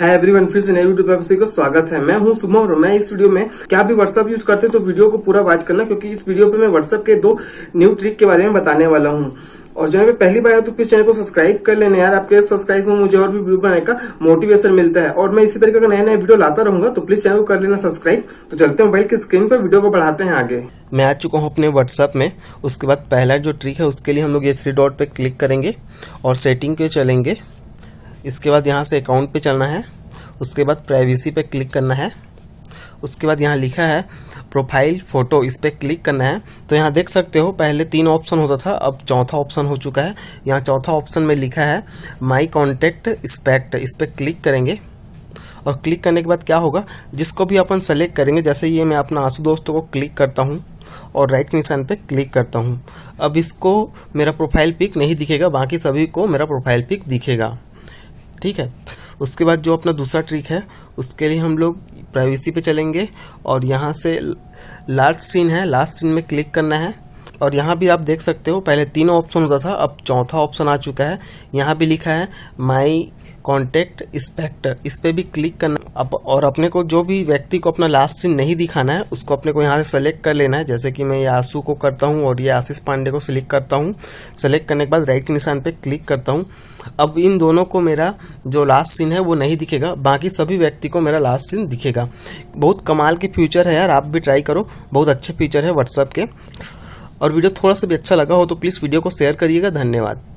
hi everyone फिर से नई यूट्यूब सभी का स्वागत है मैं हूं सुमो और मैं इस वीडियो में क्या भी व्हाट्सअप यूज करते हैं तो वीडियो को पूरा वॉच करना क्योंकि इस वीडियो पे मैं व्हाट्सअप के दो न्यू ट्रिक के बारे में बताने वाला हूं और जो पे पहली बार तो चैनल को सब्सक्राइब कर लेना यार आपके सब्सक्राइब में मुझे और भी वीडियो बनाने का मोटिवेशन मिलता है और मैं इसी तरीके का नया नया वीडियो लाता रहूंगा तो प्लीज चैनल को कर लेना सब्सक्राइब तो चलते मोबाइल की स्क्रीन पर वीडियो को बढ़ाते हैं आगे मैं आ चुका हूँ अपने व्हाट्सअप में उसके बाद पहला जो ट्रिक है उसके लिए हम लोग ये थ्री डॉट पर क्लिक करेंगे और सेटिंग पे चलेंगे इसके बाद यहाँ से अकाउंट पे चलना है उसके बाद प्राइवेसी पे क्लिक करना है उसके बाद यहाँ लिखा है प्रोफाइल फ़ोटो इस पर क्लिक करना है तो यहाँ देख सकते हो पहले तीन ऑप्शन होता था अब चौथा ऑप्शन हो चुका है यहाँ चौथा ऑप्शन में लिखा है माई कॉन्टैक्ट स्पैक्ट इस पर क्लिक करेंगे और क्लिक करने के बाद क्या होगा जिसको भी अपन सेलेक्ट करेंगे जैसे ये मैं अपना आंसू दोस्तों को क्लिक करता हूँ और राइट निशान पे क्लिक करता हूँ अब इसको मेरा प्रोफाइल पिक नहीं दिखेगा बाकी सभी को मेरा प्रोफाइल पिक दिखेगा ठीक है उसके बाद जो अपना दूसरा ट्रिक है उसके लिए हम लोग प्राइवेसी पे चलेंगे और यहाँ से लास्ट सीन है लास्ट सीन में क्लिक करना है और यहाँ भी आप देख सकते हो पहले तीनों ऑप्शन होता था अब चौथा ऑप्शन आ चुका है यहाँ भी लिखा है माई कॉन्टेक्ट इंस्पेक्टर इस पर भी क्लिक करना अब और अपने को जो भी व्यक्ति को अपना लास्ट सीन नहीं दिखाना है उसको अपने को यहाँ से सेलेक्ट कर लेना है जैसे कि मैं ये आंसू को करता हूँ और ये आशीष पांडे को सिलेक्ट करता हूँ सेलेक्ट करने के बाद राइट के निशान पर क्लिक करता हूँ अब इन दोनों को मेरा जो लास्ट सीन है वो नहीं दिखेगा बाकी सभी व्यक्ति को मेरा लास्ट सीन दिखेगा बहुत कमाल के फ्यूचर है यार आप भी ट्राई करो बहुत अच्छे फीचर है व्हाट्सअप के और वीडियो थोड़ा सा भी अच्छा लगा हो तो प्लीज़ वीडियो को शेयर करिएगा धन्यवाद